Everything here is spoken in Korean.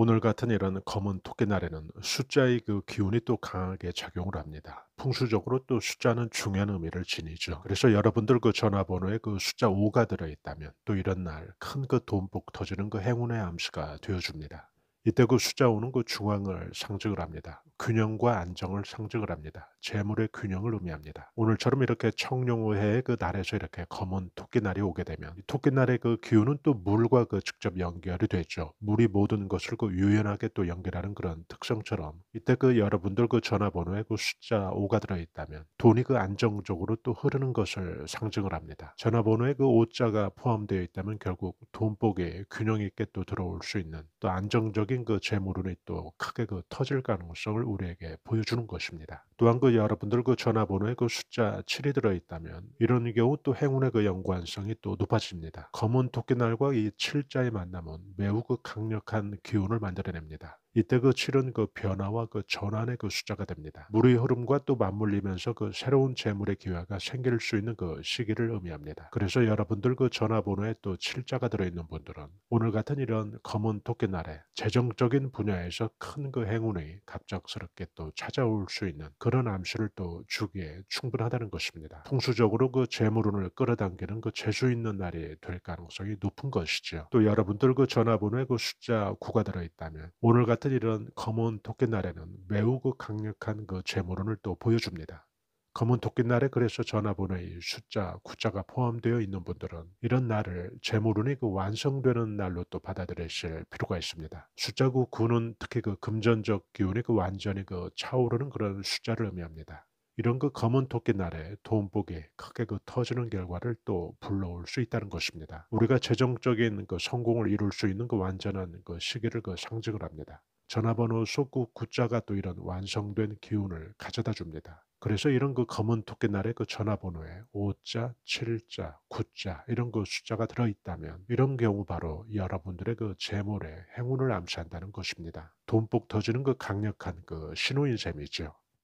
오늘 같은 이런 검은 토끼 날에는 숫자의 그 기운이 또 강하게 작용을 합니다. 풍수적으로 또 숫자는 중요한 의미를 지니죠. 그래서 여러분들 그 전화번호에 그 숫자 5가 들어있다면 또 이런 날 큰 그 돈복 터지는 그 행운의 암시가 되어줍니다. 이때 그 숫자 오는 그 중앙을 상징을 합니다. 균형과 안정을 상징을 합니다. 재물의 균형을 의미합니다. 오늘처럼 이렇게 청룡호해의 그 날에서 이렇게 검은 토끼날이 오게 되면 토끼날의 그 기운은 또 물과 그 직접 연결이 되죠. 물이 모든 것을 그 유연하게 또 연결하는 그런 특성처럼 이때 그 여러분들 그 전화번호에 그 숫자 5가 들어있다면 돈이 그 안정적으로 또 흐르는 것을 상징을 합니다. 전화번호에 그 5자가 포함되어 있다면 결국 돈복에 균형 있게 또 들어올 수 있는 또 안정적인 세속적인 그 재물운이 또 크게 그 터질 가능성을 우리에게 보여주는 것입니다. 또한 그 여러분들 그 전화번호에 그 숫자 7이 들어있다면 이런 경우 또 행운의 그 연관성이 또 높아집니다. 검은 토끼날과 이 7자의 만남은 매우 그 강력한 기운을 만들어냅니다. 이때 그 7은 그 변화와 그 전환의 그 숫자가 됩니다. 물의 흐름과 또 맞물리면서 그 새로운 재물의 기회가 생길 수 있는 그 시기를 의미합니다. 그래서 여러분들 그 전화번호에 또 7자가 들어있는 분들은 오늘 같은 이런 검은 토끼날에 재정 신앙적인 분야에서 큰 그 행운이 갑작스럽게 또 찾아올 수 있는 그런 암시를 또 주기에 충분하다는 것입니다. 통수적으로 그 재물운을 끌어당기는 그 재수 있는 날이 될 가능성이 높은 것이죠. 또 여러분들 그 전화번호에 그 숫자 9가 들어있다면 오늘 같은 이런 검은 토끼 날에는 매우 그 강력한 그 재물운을 또 보여줍니다. 검은 토끼날에 그래서 전화번호의 숫자, 구자가 포함되어 있는 분들은 이런 날을 재물운이 그 완성되는 날로 또 받아들이실 필요가 있습니다. 숫자 9, 9는 특히 그 금전적 기운이 그 완전히 그 차오르는 그런 숫자를 의미합니다. 이런 그 검은 토끼 날에 돈복이 크게 그 터지는 결과를 또 불러올 수 있다는 것입니다. 우리가 재정적인 그 성공을 이룰 수 있는 그 완전한 그 시기를 그 상징을 합니다. 전화번호 속구 구자가 또 이런 완성된 기운을 가져다 줍니다. 그래서 이런 그 검은 토끼날의 그 전화번호에 5자, 7자, 9자 이런 그 숫자가 들어있다면 이런 경우 바로 여러분들의 그 재물에 행운을 암시한다는 것입니다. 돈복 터지는 그 강력한 그 신호인 셈이죠.